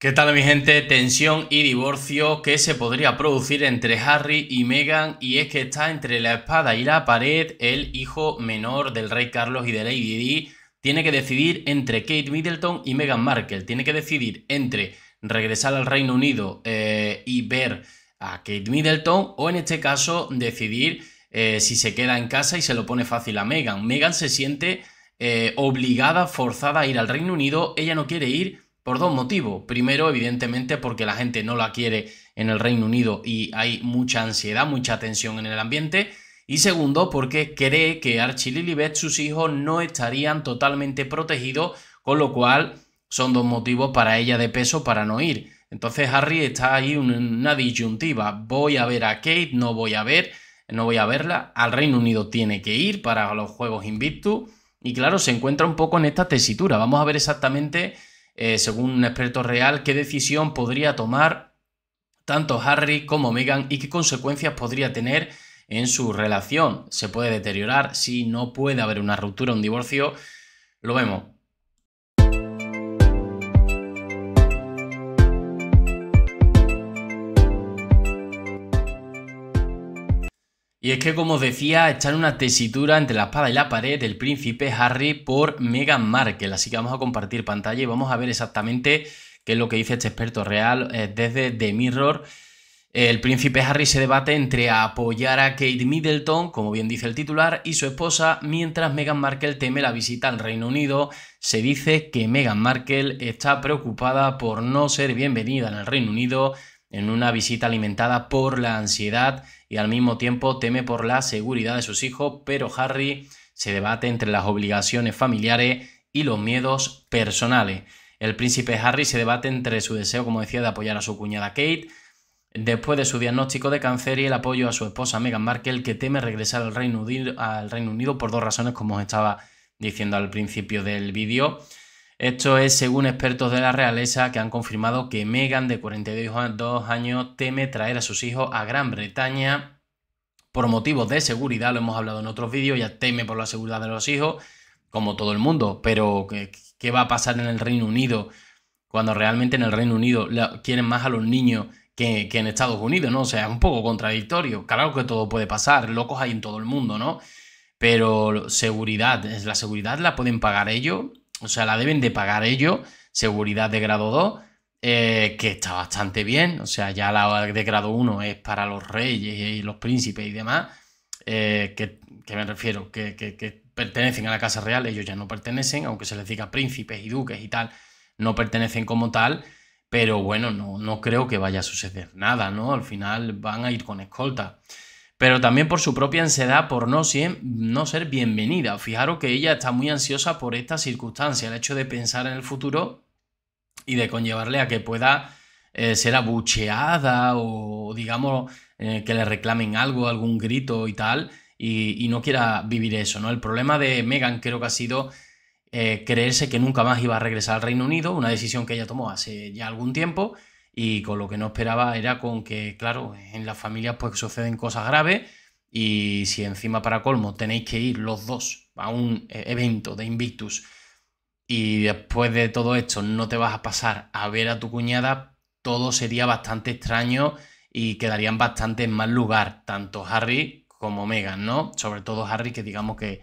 ¿Qué tal mi gente? Tensión y divorcio que se podría producir entre Harry y Meghan y es que está entre la espada y la pared el hijo menor del rey Carlos y de Lady Di. Tiene que decidir entre Kate Middleton y Meghan Markle. Tiene que decidir entre regresar al Reino Unido eh, y ver a Kate Middleton o en este caso decidir eh, si se queda en casa y se lo pone fácil a Meghan. Meghan se siente eh, obligada, forzada a ir al Reino Unido. Ella no quiere ir por dos motivos. Primero, evidentemente, porque la gente no la quiere en el Reino Unido y hay mucha ansiedad, mucha tensión en el ambiente. Y segundo, porque cree que Archie Lilibet, sus hijos, no estarían totalmente protegidos, con lo cual son dos motivos para ella de peso para no ir. Entonces Harry está ahí en una disyuntiva. Voy a ver a Kate, no voy a ver, no voy a verla. Al Reino Unido tiene que ir para los Juegos Invictus. Y claro, se encuentra un poco en esta tesitura. Vamos a ver exactamente eh, según un experto real, qué decisión podría tomar tanto Harry como Meghan y qué consecuencias podría tener en su relación. Se puede deteriorar si no puede haber una ruptura, un divorcio. Lo vemos. Y es que, como os decía, echar una tesitura entre la espada y la pared del príncipe Harry por Meghan Markle. Así que vamos a compartir pantalla y vamos a ver exactamente qué es lo que dice este experto real eh, desde The Mirror. El príncipe Harry se debate entre apoyar a Kate Middleton, como bien dice el titular, y su esposa, mientras Meghan Markle teme la visita al Reino Unido. Se dice que Meghan Markle está preocupada por no ser bienvenida en el Reino Unido en una visita alimentada por la ansiedad y al mismo tiempo teme por la seguridad de sus hijos, pero Harry se debate entre las obligaciones familiares y los miedos personales. El príncipe Harry se debate entre su deseo, como decía, de apoyar a su cuñada Kate, después de su diagnóstico de cáncer y el apoyo a su esposa Meghan Markle, que teme regresar al Reino Unido, al Reino Unido por dos razones, como os estaba diciendo al principio del vídeo. Esto es según expertos de la realeza que han confirmado que Meghan, de 42 años, teme traer a sus hijos a Gran Bretaña por motivos de seguridad, lo hemos hablado en otros vídeos, ya teme por la seguridad de los hijos, como todo el mundo, pero ¿qué, va a pasar en el Reino Unido cuando realmente en el Reino Unido quieren más a los niños que, en Estados Unidos, ¿no? O sea, es un poco contradictorio. Claro que todo puede pasar, locos hay en todo el mundo, ¿no? Pero seguridad, la seguridad la pueden pagar ellos o sea, la deben de pagar ellos, seguridad de grado 2, eh, que está bastante bien, o sea, ya la de grado 1 es para los reyes y los príncipes y demás, eh, que, me refiero, que, que pertenecen a la Casa Real, ellos ya no pertenecen, aunque se les diga príncipes y duques y tal, no pertenecen como tal, pero bueno, no, no creo que vaya a suceder nada, ¿no? Al final van a ir con escolta pero también por su propia ansiedad por no, ser bienvenida. Fijaros que ella está muy ansiosa por esta circunstancia, el hecho de pensar en el futuro y de conllevarle a que pueda eh, ser abucheada o, digamos, eh, que le reclamen algo, algún grito y tal, y, no quiera vivir eso, ¿no? El problema de Megan creo que ha sido eh, creerse que nunca más iba a regresar al Reino Unido, una decisión que ella tomó hace ya algún tiempo, y con lo que no esperaba era con que, claro, en las familias pues suceden cosas graves y si encima para colmo tenéis que ir los dos a un e-, evento de Invictus y después de todo esto no te vas a pasar a ver a tu cuñada, todo sería bastante extraño y quedarían bastante en mal lugar, tanto Harry como Megan, ¿no? Sobre todo Harry, que digamos que,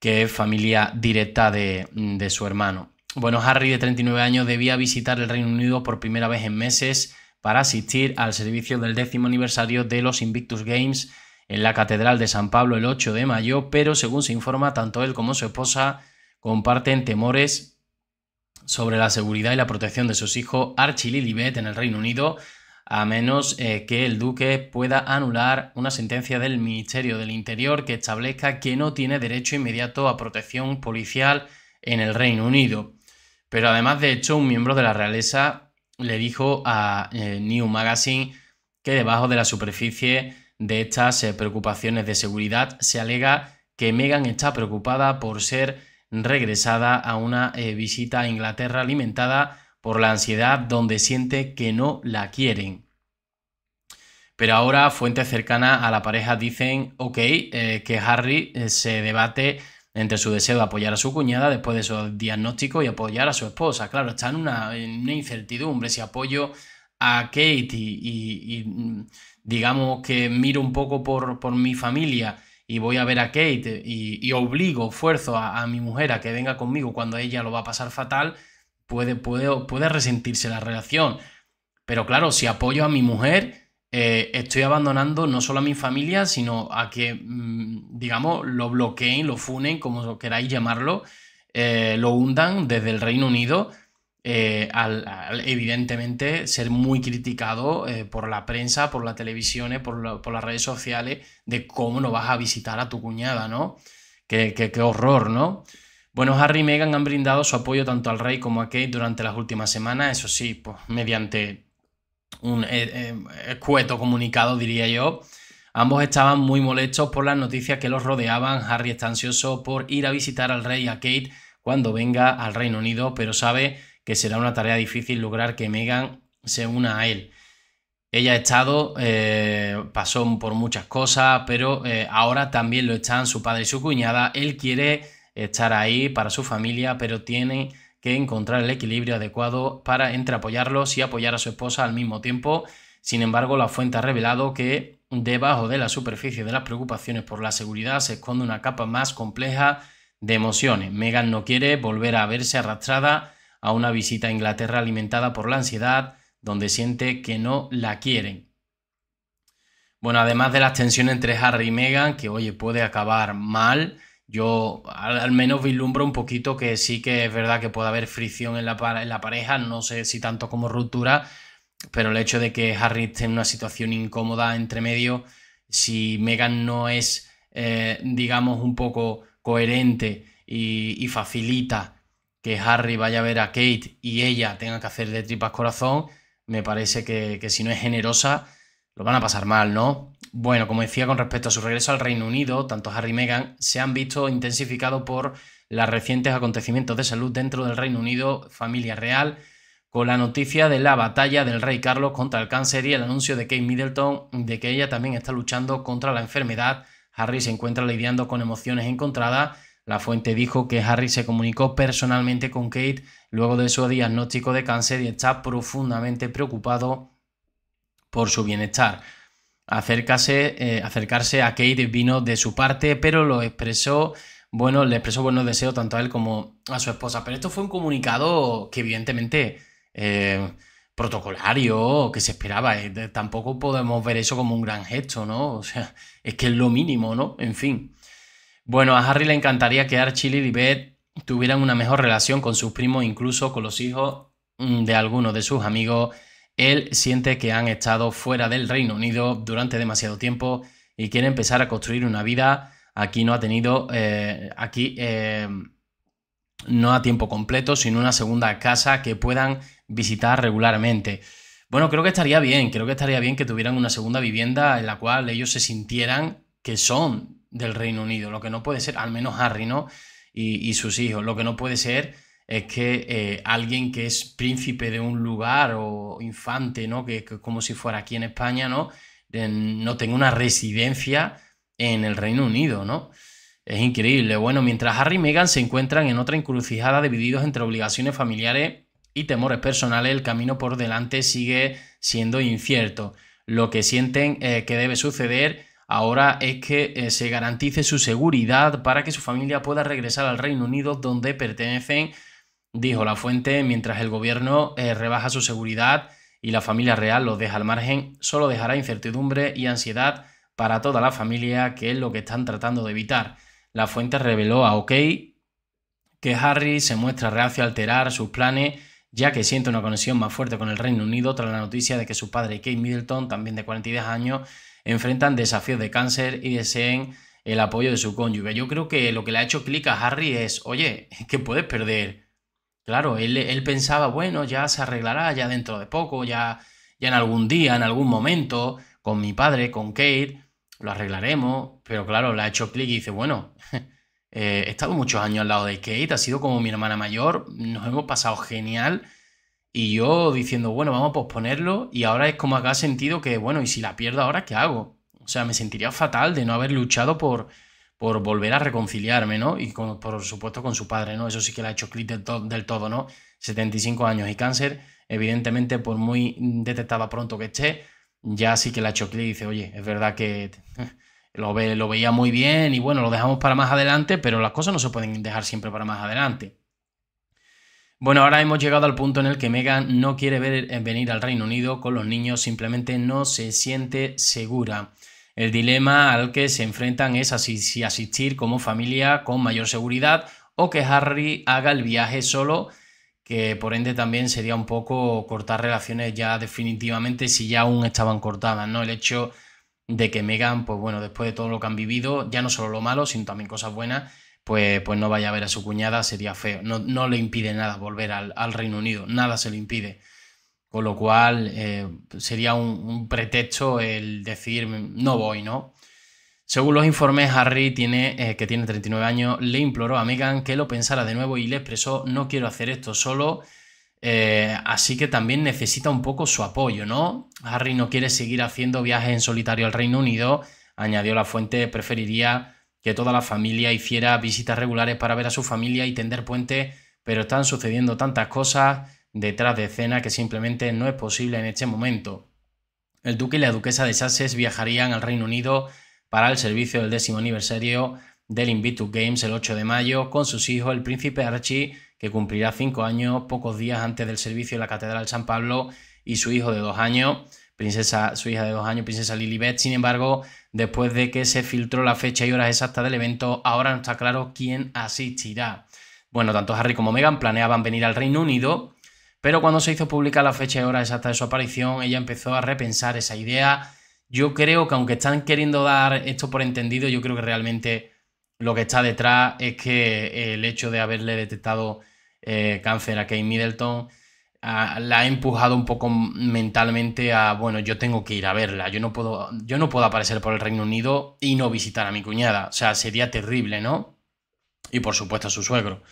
que es familia directa de su hermano. Bueno, Harry, de 39 años, debía visitar el Reino Unido por primera vez en meses para asistir al servicio del décimo aniversario de los Invictus Games en la Catedral de San Pablo el 8 de mayo, pero según se informa, tanto él como su esposa comparten temores sobre la seguridad y la protección de sus hijos Archie y Lilibet en el Reino Unido, a menos eh, que el duque pueda anular una sentencia del Ministerio del Interior que establezca que no tiene derecho inmediato a protección policial en el Reino Unido. Pero además, de hecho, un miembro de la realeza le dijo a eh, New Magazine que debajo de la superficie de estas eh, preocupaciones de seguridad se alega que Meghan está preocupada por ser regresada a una eh, visita a Inglaterra alimentada por la ansiedad donde siente que no la quieren. Pero ahora fuentes cercanas a la pareja dicen, ok, que Harry se debate entre su deseo de apoyar a su cuñada después de su diagnóstico y apoyar a su esposa. Claro, está en una, incertidumbre si apoyo a Kate y, mm, digamos que miro un poco por, mi familia y voy a ver a Kate y, obligo, fuerzo a, mi mujer a que venga conmigo cuando ella lo va a pasar fatal, puede, puede, puede resentirse la relación. Pero claro, si apoyo a mi mujer, eh, estoy abandonando no solo a mi familia, sino a que, mm, digamos, lo bloqueen, lo funen, como queráis llamarlo, eh, lo hundan desde el Reino Unido, eh, al, evidentemente ser muy criticado por la prensa, por las televisiones, por, las redes sociales, de cómo no vas a visitar a tu cuñada, ¿no? Qué, horror, ¿no? Bueno, Harry y Meghan han brindado su apoyo tanto al rey como a Kate durante las últimas semanas, eso sí, pues, mediante un eh, eh, escueto comunicado, diría yo. Ambos estaban muy molestos por las noticias que los rodeaban. Harry está ansioso por ir a visitar al rey y a Kate cuando venga al Reino Unido, pero sabe que será una tarea difícil lograr que Megan se una a él. Ella ha estado, eh, pasó por muchas cosas, pero ahora también lo están su padre y su cuñada. Él quiere estar ahí para su familia, pero tiene que encontrar el equilibrio adecuado para entre apoyarlos y apoyar a su esposa al mismo tiempo. Sin embargo, la fuente ha revelado que debajo de la superficie de las preocupaciones por la seguridad se esconde una capa más compleja de emociones. Megan no quiere volver a verse arrastrada a una visita a Inglaterra alimentada por la ansiedad, donde siente que no la quieren. Bueno, además de las tensiones entre Harry y Megan que oye puede acabar mal, yo al, menos vislumbro un poquito que sí que es verdad que puede haber fricción en la, pareja, no sé si tanto como ruptura, pero el hecho de que Harry esté en una situación incómoda entre medio, si Megan no es, eh, digamos, un poco coherente y, facilita que Harry vaya a ver a Kate y ella tenga que hacer de tripas corazón, me parece que si no es generosa, lo van a pasar mal, ¿no? Bueno, como decía con respecto a su regreso al Reino Unido, tanto Harry y Meghan se han visto intensificados por los recientes acontecimientos de salud dentro del Reino Unido, familia real, con la noticia de la batalla del rey Carlos contra el cáncer y el anuncio de Kate Middleton de que ella también está luchando contra la enfermedad. Harry se encuentra lidiando con emociones encontradas. La fuente dijo que Harry se comunicó personalmente con Kate luego de su diagnóstico de cáncer y está profundamente preocupado por su bienestar. acercarse eh, acercarse a Kate vino de su parte, pero lo expresó, bueno, le expresó buenos deseos tanto a él como a su esposa. Pero esto fue un comunicado que evidentemente eh, protocolario, que se esperaba. Eh, tampoco podemos ver eso como un gran gesto, ¿no? O sea, es que es lo mínimo, ¿no? En fin. Bueno, a Harry le encantaría que Archie y Beth tuvieran una mejor relación con sus primos, incluso con los hijos mm, de algunos de sus amigos él siente que han estado fuera del Reino Unido durante demasiado tiempo y quiere empezar a construir una vida. Aquí no ha tenido, eh, aquí eh, no a tiempo completo, sino una segunda casa que puedan visitar regularmente. Bueno, creo que estaría bien, creo que estaría bien que tuvieran una segunda vivienda en la cual ellos se sintieran que son del Reino Unido, lo que no puede ser, al menos Harry, y sus hijos, lo que no puede ser es que eh, alguien que es príncipe de un lugar o infante, ¿no? Que, como si fuera aquí en España, ¿no? no tenga una residencia en el Reino Unido, ¿no? Es increíble. Bueno, mientras Harry y Meghan se encuentran en otra encrucijada divididos entre obligaciones familiares y temores personales, el camino por delante sigue siendo incierto. Lo que sienten eh, que debe suceder ahora es que eh, se garantice su seguridad para que su familia pueda regresar al Reino Unido donde pertenecen dijo la fuente, mientras el gobierno eh, rebaja su seguridad y la familia real los deja al margen, solo dejará incertidumbre y ansiedad para toda la familia, que es lo que están tratando de evitar. La fuente reveló a OK que Harry se muestra reacio a alterar sus planes, ya que siente una conexión más fuerte con el Reino Unido tras la noticia de que su padre Kate Middleton, también de 42 años, enfrentan desafíos de cáncer y deseen el apoyo de su cónyuge. Yo creo que lo que le ha hecho clic a Harry es, oye, ¿qué puedes perder Claro, él, pensaba, bueno, ya se arreglará, ya dentro de poco, ya, ya en algún día, en algún momento, con mi padre, con Kate, lo arreglaremos. Pero claro, le ha hecho clic y dice, bueno, eh, he estado muchos años al lado de Kate, ha sido como mi hermana mayor, nos hemos pasado genial. Y yo diciendo, bueno, vamos a posponerlo. Y ahora es como ha sentido que, bueno, ¿y si la pierdo ahora qué hago? O sea, me sentiría fatal de no haber luchado por, por volver a reconciliarme, ¿no? Y por supuesto con su padre, ¿no? Eso sí que la ha hecho clic del, todo, ¿no? 75 años y cáncer, evidentemente, por muy detectada pronto que esté, ya sí que la ha hecho clic y dice, oye, es verdad que lo, veía muy bien y bueno, lo dejamos para más adelante, pero las cosas no se pueden dejar siempre para más adelante. Bueno, ahora hemos llegado al punto en el que Megan no quiere eh, venir al Reino Unido con los niños, simplemente no se siente segura. El dilema al que se enfrentan es así, si asistir como familia con mayor seguridad o que Harry haga el viaje solo, que por ende también sería un poco cortar relaciones ya definitivamente si ya aún estaban cortadas, ¿no? El hecho de que Megan, pues bueno, después de todo lo que han vivido, ya no solo lo malo, sino también cosas buenas, pues, pues no vaya a ver a su cuñada, sería feo. No, le impide nada volver al Reino Unido, nada se le impide. Con lo cual eh, sería un, pretexto el decir no voy, ¿no? Según los informes, Harry, tiene, eh, que tiene 39 años, le imploró a Meghan que lo pensara de nuevo y le expresó no quiero hacer esto solo, eh, así que también necesita un poco su apoyo, ¿no? Harry no quiere seguir haciendo viajes en solitario al Reino Unido, añadió la fuente, preferiría que toda la familia hiciera visitas regulares para ver a su familia y tender puentes, pero están sucediendo tantas cosas detrás de escena que simplemente no es posible en este momento. El duque y la duquesa de Sussex viajarían al Reino Unido para el servicio del décimo aniversario del Invictus Games el 8 de mayo con sus hijos el príncipe Archie, que cumplirá cinco años pocos días antes del servicio en la Catedral San Pablo, y su hijo de dos años, princesa, su hija de dos años, princesa Lilibet. Sin embargo, después de que se filtró la fecha y horas exactas del evento, ahora no está claro quién asistirá. Bueno, tanto Harry como Meghan planeaban venir al Reino Unido, pero cuando se hizo pública la fecha y hora exacta de su aparición, ella empezó a repensar esa idea. Yo creo que aunque están queriendo dar esto por entendido, yo creo que realmente lo que está detrás es que el hecho de haberle detectado eh, cáncer a Kate Middleton la ha empujado un poco mentalmente a, bueno, yo tengo que ir a verla, yo no, puedo, yo no puedo aparecer por el Reino Unido y no visitar a mi cuñada, o sea, sería terrible, ¿no? Y por supuesto a su suegro.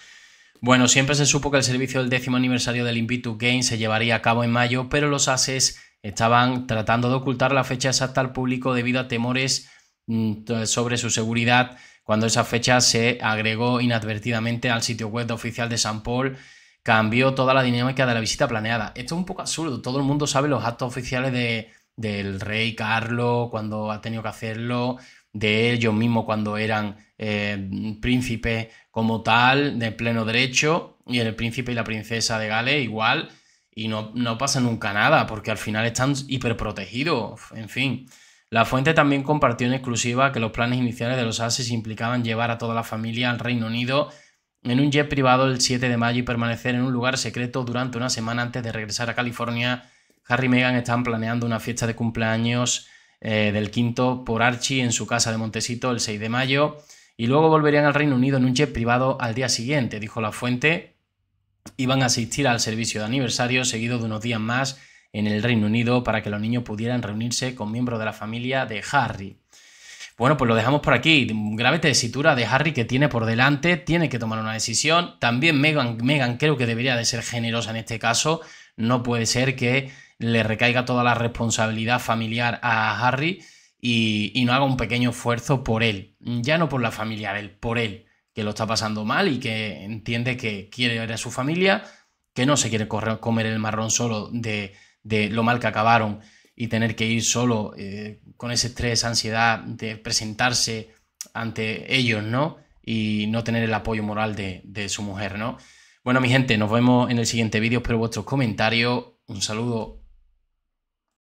Bueno, siempre se supo que el servicio del décimo aniversario del Invito Games se llevaría a cabo en mayo, pero los ASES estaban tratando de ocultar la fecha exacta al público debido a temores mm, sobre su seguridad cuando esa fecha se agregó inadvertidamente al sitio web oficial de San Paul cambió toda la dinámica de la visita planeada. Esto es un poco absurdo, todo el mundo sabe los actos oficiales del rey Carlos, cuando ha tenido que hacerlo, de ellos mismos cuando eran príncipe eh, príncipes como tal, de pleno derecho, y el príncipe y la princesa de Gales igual, y no, no pasa nunca nada, porque al final están hiperprotegidos, en fin. La fuente también compartió en exclusiva que los planes iniciales de los Ases implicaban llevar a toda la familia al Reino Unido en un jet privado el 7 de mayo y permanecer en un lugar secreto durante una semana antes de regresar a California. Harry y Meghan están planeando una fiesta de cumpleaños eh, del quinto por Archie en su casa de Montecito el 6 de mayo y luego volverían al Reino Unido en un jet privado al día siguiente, dijo la fuente. Iban a asistir al servicio de aniversario seguido de unos días más en el Reino Unido para que los niños pudieran reunirse con miembros de la familia de Harry. Bueno, pues lo dejamos por aquí. Grave tesitura de Harry que tiene por delante, tiene que tomar una decisión. También Megan Meghan creo que debería de ser generosa en este caso. No puede ser que le recaiga toda la responsabilidad familiar a Harry y, no haga un pequeño esfuerzo por él. Ya no por la familia de por él, que lo está pasando mal y que entiende que quiere ver a su familia, que no se quiere comer el marrón solo de, lo mal que acabaron y tener que ir solo eh, con ese estrés, ansiedad de presentarse ante ellos, ¿no? Y no tener el apoyo moral de, de su mujer, ¿no? Bueno, mi gente, nos vemos en el siguiente vídeo. Espero vuestros comentarios. Un saludo